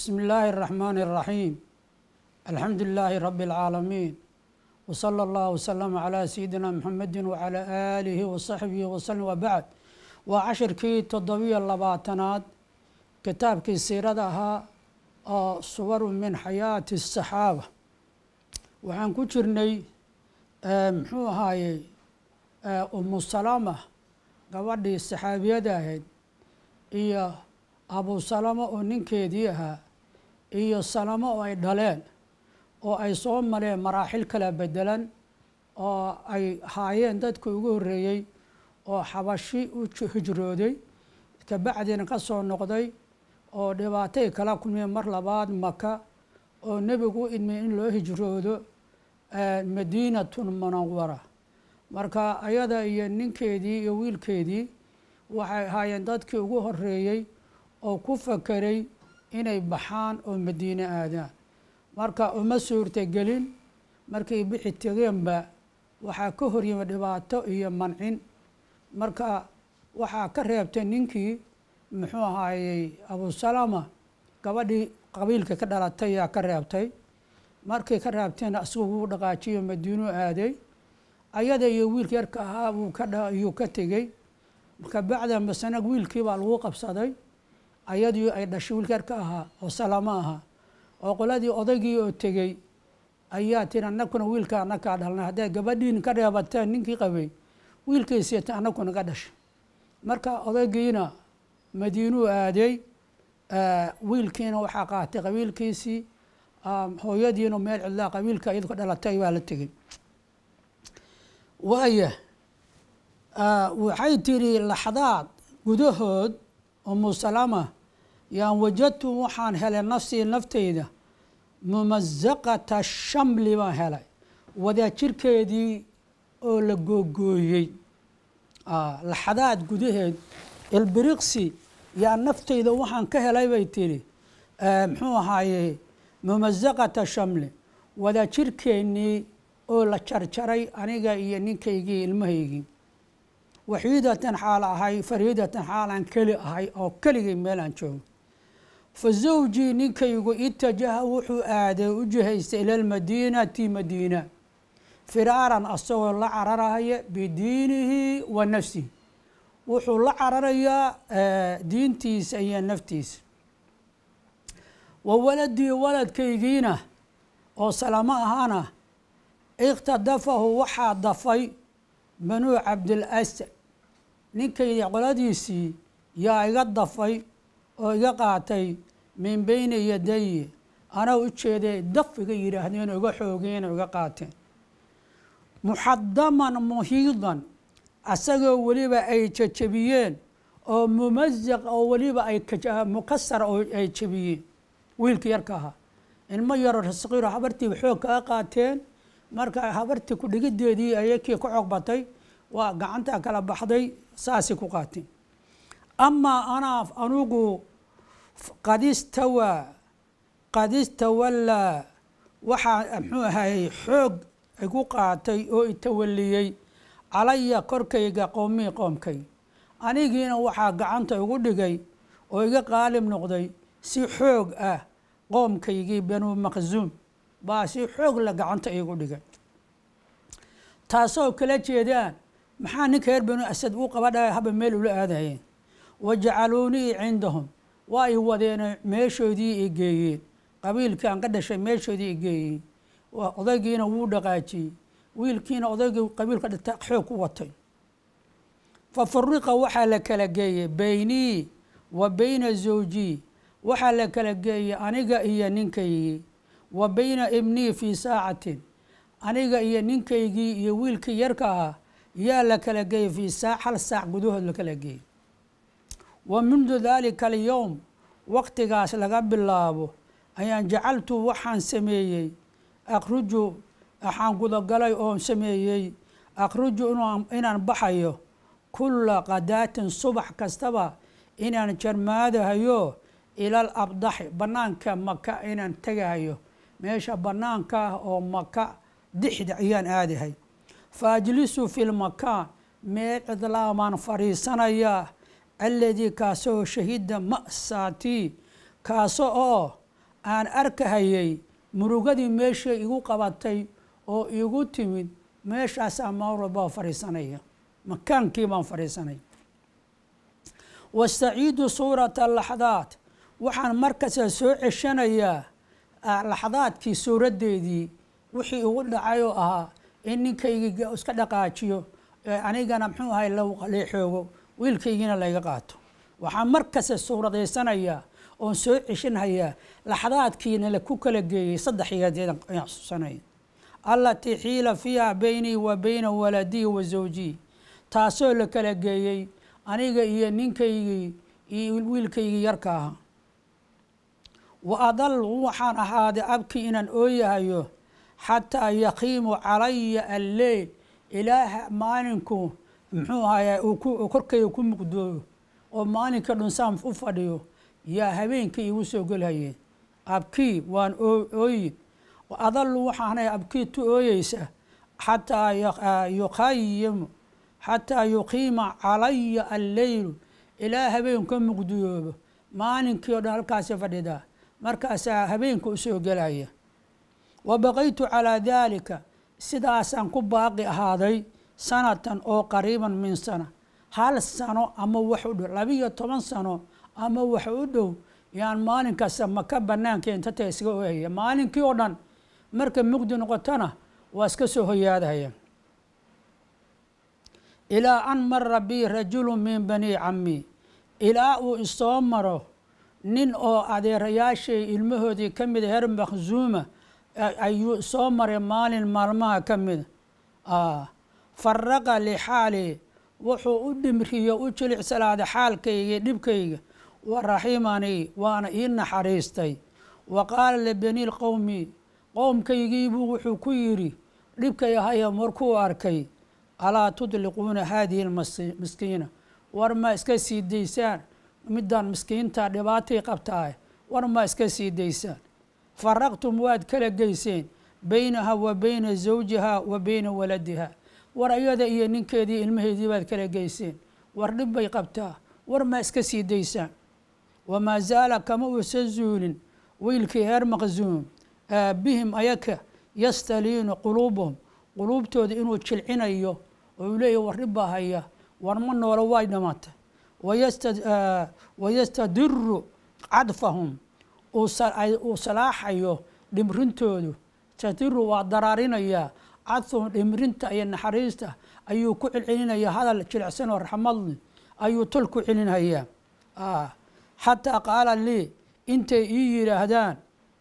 بسم الله الرحمن الرحيم الحمد لله رب العالمين وصلى الله وسلم على سيدنا محمد وعلى آله وصحبه وسلم وبعد وعشركي تضوية لباتنات كتابك سيردها صور من حياة الصحابة وعن كجرني محوهاي أم سلامة gabadhii saxaabiyada ahayd iyo abusalamo oo ninkeedii ahaa iyo sanamo oo ay dhaleen oo ay soo mareen maraaxil kala bedelan oo ay haayeen dadkii ugu horreeyey oo xabashi u hijrooday kabacdina ka soo noqday oo dhibaatay kala kulmeen mar labaad maka oo nebigu u idmay in loo hijroodo madiinatun munawara marka ayada iyo ninkeedii iyo wiilkeedii waxay ahaayeen dadkii ugu horreeyey oo ku fakeray inay baxaan oo madiine aadaan marka uma suurtagelin markay bixi tageenba waxaa ka hor dhibaato iyo mancin marka waxaa ka reebtay ninkii muxuu ahaayey abusalaama gabadhii qabiilka ka dhalatay ayaa ka reebtay markay ka reabteena asagu wuu dhaqaajiyo madiinuu aaday ayada iyo wiilka yarka ahaa buu ka ayuu ka tegey kabacda masana wiilkii baa lagu qabsaday ayadii ay dhashay wiilkeerka ahaa oo salaamo ahaa oo qoladii odaygii oo tegey ayaa tiri anakuna wiilka anakaa dhalna haddaad gabadhiin ka reebateen ninkii qabay wiilkaysiita anakuna ga dhashay marka odaygiina madiinuu aaday wiilkiina waxaa qaatay qabiilkiisii hooyadiina meel cidlaa qabiilka iyadka dhalatay baa la tegey waaya waxay tiri laxdaad gudahood umu yaan wajadtu waxaan helay nafsii nafteyda mumazaqata shamli baan helay wadaajirkeedii oo la googooyey ah, laxadaad gudaheed ilbiriqsi yaa naftayda waxaan ka helay bay tidhi eh, muxuu ahaaye mumazaqata shamli wadaajirkeennii oo la jarjaray aniga iyo ninkaygii ilmahaygii waxiidatan xaal ahay fariidatan xaalaan keli ahay oo keligay meel aan joogo fa zawjii ninkaygu itajaha wuxuu aaday u jihaystay ila lmadiinati madiina firaaran asagoo la cararaya bidiinihi wa nafsihi wuxuu la cararayaa diintiisa iyo naftiisa wa waladii waladkaygiina oo salamo ahaana ikhtadafahu waxaa dafay banuu cabdilasad ninkaydii qoladiisii yaa iga dafay oo iga qaatay min bayni yadayi anaa u jeeday daf iga yidhaahdeen oo iga xoogeen oo iga qaateen muxadaman muhiidan asagoo weliba ay jajabiyeen oo mumasaq oo weliba ay ah, mukasar oo ay jabiyeen wiilka yarka ahaa ilmo yaro rasqiiro habartii xoog kaga qaateen marka habartii ku dhigiddeedii ayakii ku xoog batay waa gacantaa kala baxday saasay ku qaateen amaa anaa anugu qad istawaa qad istawallaa waxaa muxuu ahayey xoog igu qaatay oo itawalliyey calaya korkayga qowmii qoomkay anigiina waxaa gacanta igu dhigay oo iga qaalib noqday si xoog ah qoomkaygii banuu makzuum baa si xoog la gacanta igu dhigay taasoo kala jeedaan maxaa ninka reer banu asad uu qabadhaya haba meel ula aadayeen wajacaluunii cindahum waa ay wadeen meeshoodii ay geeyeen qabiilkii aan ka dhashay meeshoodii ay geeyeen odaygiina wuu dhaqaajiyey wiilkiina odaygii qabiilka dhintay xoog ku watay fa furiqa waxaa la kala geeyey baynii wa bayna zawjii waxaa la kala geeyey aniga iyo ninkaygii wa beyna ibnii fii saacatin aniga iyo ninkaygii iyo wiilkii yarka ahaa yaa la kala geeyey fii saac hal saac gudahood la kala geeyey wa mundu dalika alyowm waqtigaas laga bilaabo ayaan jacaltu waxaan sameeyey akhruju waxaan gudagalay oon sameeyey akhruju inaan baxayo kulla qadaatin subax kastaba inaan jarmaadahayo ila al abdaxi bannaanka maka inaan tegahayo meesha bannaanka ah oo maka dixda ayaan aadahay fa ajlisu fi lmakaan meel cidlaamaan fadhiisanayaa alladii kaasoo shahiida ma'saatii kaaso oo aan arkahayay murugadii meeshay igu qabatay oo igu timid meeshaasaa maalwalbaa fadhiisanaya makaankii baan fadhiisanaya wastaciidu suurata alaxdaad waxaan markasta soo ceshanayaa laxdaadkii suuraddeedii wixii igu dhacay oo ahaa in ninkaygii iska dhaqaajiyo ee anigana muxuu ahay lagu xoogo wiilkaygiina layga qaato waxaan mar kasta suuradaysanayaa oon soo ceshinhayaa laxdaadkiina laku kala geeyey saddex iyadeedan allatii xiila fiihaa beynii wa beyna waladii wa zawjii taasoo la kala geeyey aniga iyo ninkaygii iyo wiilkaygii yarka aha wa adallu waxaan ahaaday abkii inaan ooyahayo xataa yaqiimu calaya alleyl ilaaha maalinku muxuu ahayaa uu korkeyga ku muqdooyo oo maalinka dhunsaam u fadhiyo yaa habeenkii igu soo gelhayeen abkii waan ooyin adallu waxaanay abkii tu ooyeysa xataa yuqayimu xataa yuqiima calaya alleylu ilaa habeenka muqdiyoobo maalinkii o dhan halkaasi fadhidaa markaasaa habeenka usoo soo gelaya wa baqaytu calaa daalika sidaasaan ku baaqi ahaaday sanatan oo qariiban min sana hal sano ama wax u dhow labiyo toban sano ama wax u dhow yaan maalin kasta maka banaanka inta ta isaga oohaya maalinkii oo dhan marka mugdi noqotana waa iska soo hoyaadahaya ilaa an mara bii rajulu min bani cammi ilaa uu isoo maro nin oo adeerayaashay ilmahoodii ka mida heer makhzuuma ayuu soo maray maalin maalmaha ka mida faraqa lixaalii wuxuu u dhimriyo u jilicsanaada xaalkayga dhibkayga wa raxiimanii waana ii naxariistay wa qaala libaniilqowmi qowmkaygiibuu wuxuu ku yidhi dhibkay ahaya markuu arkay alaa tudliquuna haadihi lmaskiina war ma iska sii daysaan middan miskiintaa dhibaatay qabtaah war ma iska sii daysaan faraqtum waad kala geyseen baynaha wa bayna zawjiha wa bayna waladiha ورأيوذا إيا نينكيدي المهيدي واذكرة قيسين وردب بيقبتا ورما اسكسي ديسا وما زال كما وسزول ويلكيهر مغزوم بهم أيكا يستلين قلوبهم قلوبتو دي إنو تشلعين أيو وإليه وردبا هيا ورمان ورواي دمات ويستد آه ويستدر عدفهم وصلاح أيو لمرنتو دي تدر ودرارين ايا cadfon dhimrinta iyo naxariista ayuu ku celcelinaya hadal jilicsan oo raxmadli ayuu tol ku celinhayaa ah, xataa qaala lii intay ii yidhaahdaan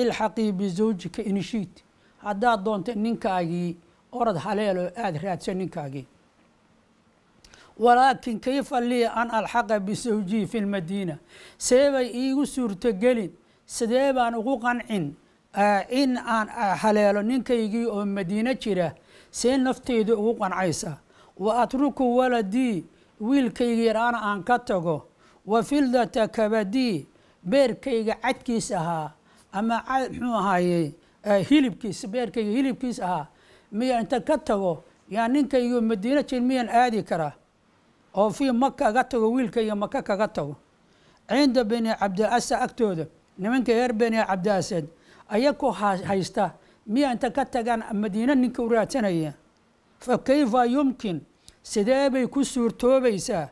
ilxaqii bizawjika inishiid haddaad doonta ninkaagii orod haleel oo aada raadsa ninkaagii walaakin kayfa lii an alxaqa bisawjii fi lmadiina seebay iigu suurtogelin sidee baan ugu qancin Eh, in aan eh, haleelo ninkaygii oo madiine jira see nafteedu ugu qancaysa wa atruku waladii wiilkayga yaraana aan ka tago wa fildata kabadii beerkayga cadkiis ahaa ama muxuu ahaaye eh, hilibkiis beerkayga hilibkiis ahaa miya inta ka tago yaa ninkayga madiino jir miyaan aadi karaa oo fii maka ga tago wiilkayga maka kaga tago cinda beni cabdiasa agtooda nimankai heer beni cabdiasad ayakoo haysta miyaa inta ka tagaan madiina ninka u raadsanaya fa kayfa yumkin sidee bay ku suurtoobaysaa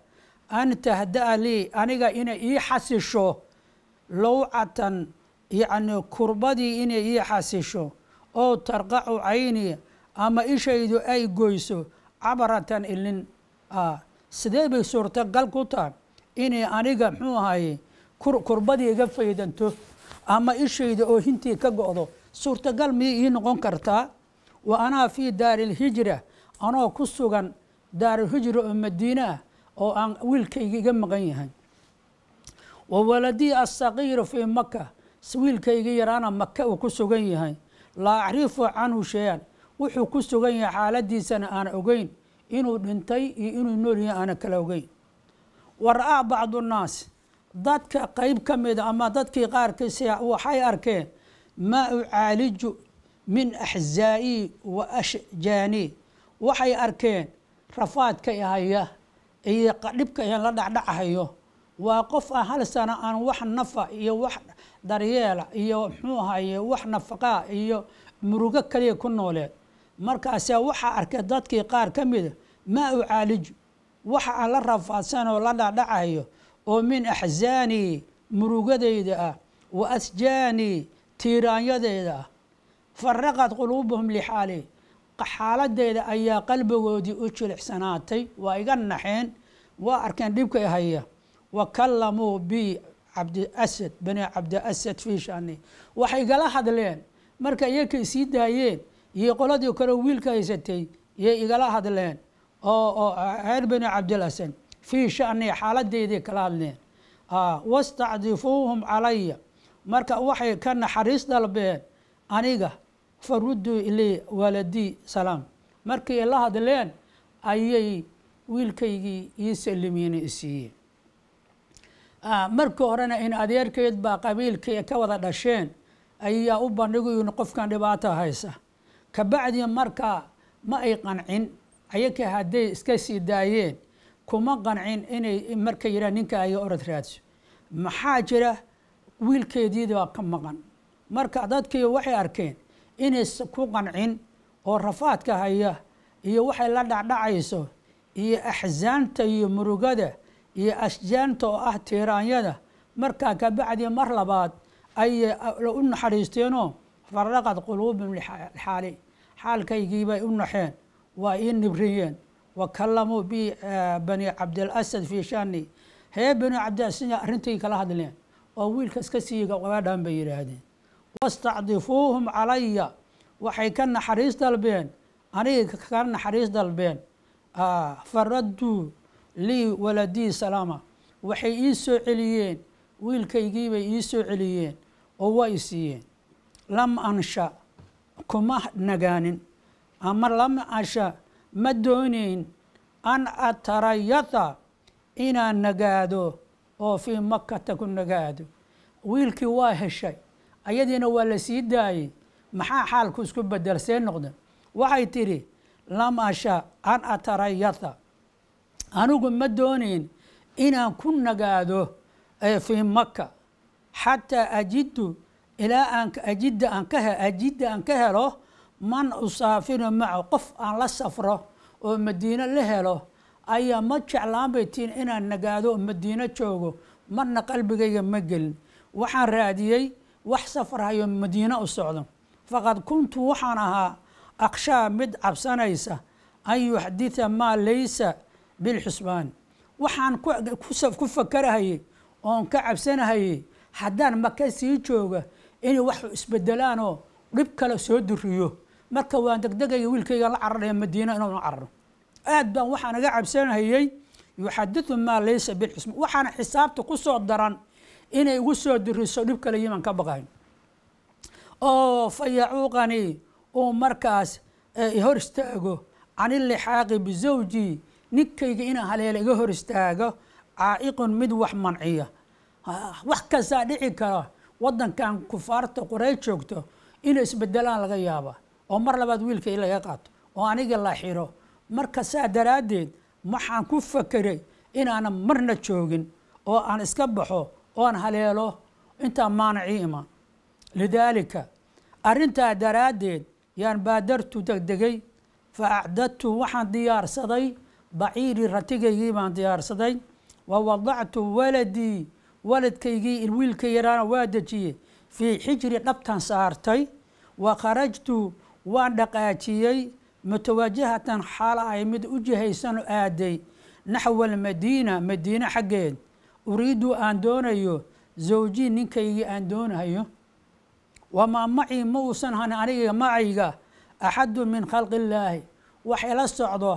an tahdaa lii aniga inay ii xasisho lowcatan yacni kurbadii inay ii xasisho oo tarqacu cayni ama ishaydu ay goyso cabaratan ilin sidee bay suurtagal ku taha inay aniga muxuu ahaye kurbadii iga faydanto ama ishayda oo hintii ka go-do suurtagal miyay ii noqon kartaa wa anaa fii daarilhijra anoo ku sugan daaruhijra oo madiine ah oo aan wiilkayga iga maqan yahay wa waladii asakiiru fii maka wiilkayga yaraana maka uu ku sugan yahay laa acrifu canhu shay-an wuxuu ku sugan yahay xaaladiisana aan ogeyn inuu dhintay iyo inuu nool yahay aana kala ogeyn wa ra'aa bacdu nnaas dadka qayb ka mida ah ama dadkii qaarkiis ah waxay arkeen maa ucaaliju min axzaa'ii wa ashjaanii waxay arkeen rafaadka ihaya iyo dhibka ian la dhacdhachayo waa qof aan ah hal sano aan wax nafa iyo wax daryeela iyo muxuu ahaye wax nafaqaa iyo murugo kaliya ku nooleed markaase waxaa arkay dadkii qaar ka mida maa ucaaliju waxa aan la rafaadsanoo la dhacdhacayo ومن أحزاني مروقديدا وأسجاني تيرانيديدا فرقت قلوبهم لحالي ديدا أيا ودي أجل الحسناتي وإيقان نحين وأركان ديبك هيا وكلموا بي عبد الأسد بني عبد الأسد في شأني وحي قال أحد لين مركا يكي سيدا يين يقولدي كرو ويلكا يستي يقال أحد لين أو أو عير بني عبد الأسد fii shanihi xaaladeedii kala hadleen wastacdifuuhum calaya marka waxay ka naxariis dalbeen aniga farudduu ilay waladii salaam markay la hadleen ayay wiilkaygii ii salimiina isiiyeen markii horena in adeerkeed baa qabiilkii ka wada dhasheen ayaa u bandhiguyn qofkan dhibaata haysa kabacdii markaa ma ay qancin ayaka hadday iska sii daayeen kuma qancin inay marka yidhaha ninka ay orod raadso maxaa jira wiilkeediibaa ka maqan marka dadkii waxay arkeen inay ku qancin oo rafaadka haya iyo waxay la dhacdhacayso iyo axsaanta iyo murugada iyo ashjaanta oo ah tiiraanyada markaa kabacdi mar labaad ayay u naxariisteenoo farraqad quluubim xaali xaalkaygiibay u naxeen waa ii nibriyeen wakalamuu bi bani cabdilasad fii shani hee bani cabdilasad arrintay kala hadleen oo wiilkas ka siiga qabaadhaan bay yidhaahdeen wastacdifuuhum calaya waxay ka naxariis dalbeen aniga ka naxariis dalbeen faradduu lii waladii salaama waxay ii soo celiyeen wiilkaygiibay ii soo celiyeen oo waa i siiyeen lam ansha kuma nagaanin ama lam ansha ma doonayn an atarayata inaan nagaado oo fii makata ku nagaado wiilkii waa heshay ayadiina waa la sii daayay maxaa xaalku isku bedelsee see noqda waxay tidhi lam asha an atarayata anigu ma doonayn inaan ku nagaado ee fii makka xataa ajiddu ilaa aan ajidda aan ka he ajidda aan ka helo man usaafira maco qof aan la safro oo madiine la helo ayaa ma jeclaan bay tiin inaan nagaado oo madiino joogo marna qalbigayga ma gelin waxaan raadiyey wax safarhayo madiine u socdo faqad kuntu waxaan ahaa akshaa mid cabsanaysa an yuxditha maa laysa bilxusbaan waxaan ku fakarahayay oon ka cabsanahayay haddaan maka sii jooga inay wax isbedelaan oo dhib kale soo duriyo marka waan degdegaya wiilkayga la cararaya madiina inaanu cararo aada baan waxaa naga cabsanhayey yuxadiu maa laysa bilxism waxaana xisaabta ku soo daran inay igu soo diriso dhib kale yiman ka baqayn oo fa yacuuqani uu markaas eh, hor istaago canilixaaqi bizawjii ninkayga inaan haleela iga hor istaago caa'iqun mid wax manciya wax kastaa dhici kara waddankan kufaarta qoray joogto inay isbedelaan laga yaaba oo mar labaad wiilka in laga qaato oo aniga la xiro marka saa daraaddeed waxaan ku fakeray inaanan marna joogin oo aan iska baxo oan haleelo intaa maanacii imaan lidaalika arrintaa daraaddeed yaan baadartu degdegay fa acdadtu waxaan diyaarsaday baciirii ratigaygii baan diyaarsaday wa wadactu waladii waladkaygii wiilka yaraana waa dejiyey fii xijri dhabtan saartay wa kharajtu waan dhaqaajiyey mutawaajahatan xaala ay mid u jihaysanu aaday naxwaalmadiina madiine xaggeed uriidu aan doonayo zawjii ninkaygii aan doonayo wamaa macii ma uusan han aniga macayga axadu min khalqi wax ila socdo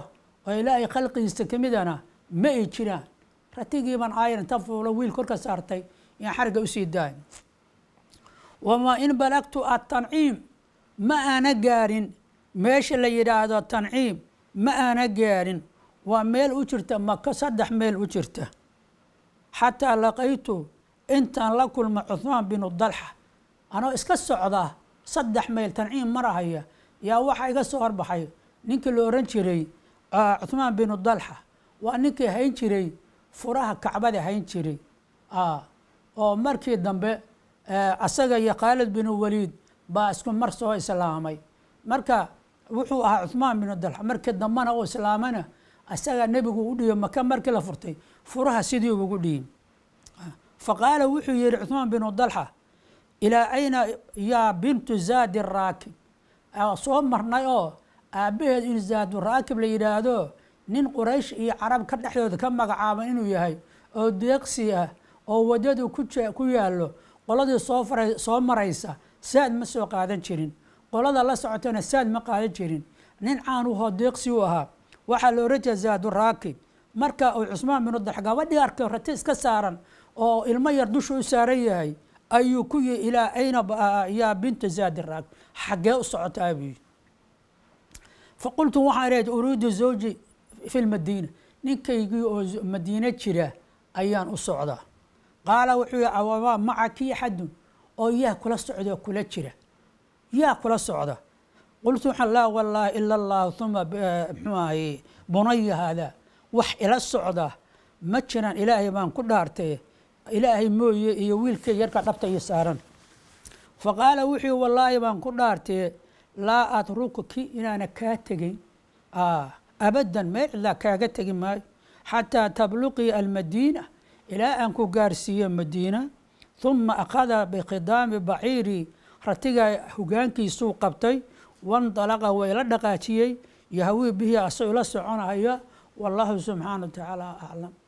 oo ilaahay khalqigiisa ka midana ma ay jiraan ratigiibaan aayan inta fuulo wiil korka saartay yaan xariga usii daay wamaa in balagtu atanciim ma aana gaarin meesha la yidhaahdo tanciim ma aana gaarin waa meel u jirta maka saddex meel u jirta xataa laqaytu intaan la kulma cuhmaan binu dalxa anoo iska socdaa saddex mayl tanciim marahaya yaa waxaa iga soo horbaxay ninkii la oran jiray cuhmaan binu dalxa waa ninkii hayn jiray furaha kacbada hayn jiray a oo markii dambe asaga iyo khaalid binu waliid baa isku mar soo islaamay marka wuxuu ahaa cumaan binu dalxa markii dambana u islaamana isagaa nebigu u dhiyo maka markii la furtay furaha sidii ugu dhiyin fa qaala wuxuu yidhi cumaan binu dalxa ilaa ayna yaa bintu zaadi raakib soo marnay oo aabaheed in zaadu raakib la yidhaahdo nin quraysh iyo carab ka dhexdooda ka magacaaba inuu yahay oo deeqsi ah oo wadadu ku yaalo qoladii soo soo maraysa saad ma soo qaadan jirin qolada la socotana saad ma qaadan jirin nin caanu hoo deeqsi u ahaa waxaa la ohan jira zaadu raakib marka uu cusmaan binu daxga wadhig arkay rati iska saaran oo ilmo yar dushu u saaran yahay ayuu ku yii ilaa ayna yaa binta zaadi raakib xaggee u socotaa buu yii faqultu waxaan idhahay uriidu zawji fi lmadiina ninkaygii oo madiine jira ayaan u socdaa qaala wuxuu yihi awamaa maca kii axadun oo yaa kula socdo oo kula jira yaa kula socda qultu waxaan laa wallaahi ila allahu uma eh, muxuahay bunaya haadaa wax ila socda ma jiraan ilaahay baan ku dhaartay ilaahay mooye iyo wiilkay yarka dhabta iyo saaran fa qaala wuxuu wallaahi baan ku dhaartee laa atrukuki inaana kaa tegayn ah, abadan meel cidlaa kaaga tegi maayo xataa tabluqii almadiina ilaa aan ku gaarsiiyo madiina uma akhada biqidaami baciiri ratigaa hogaankiisuu qabtay wandalaqa way la dhaqaajiyey yahwii bihii asagoo la soconaya wallaahu subxaana wa tacaala aclam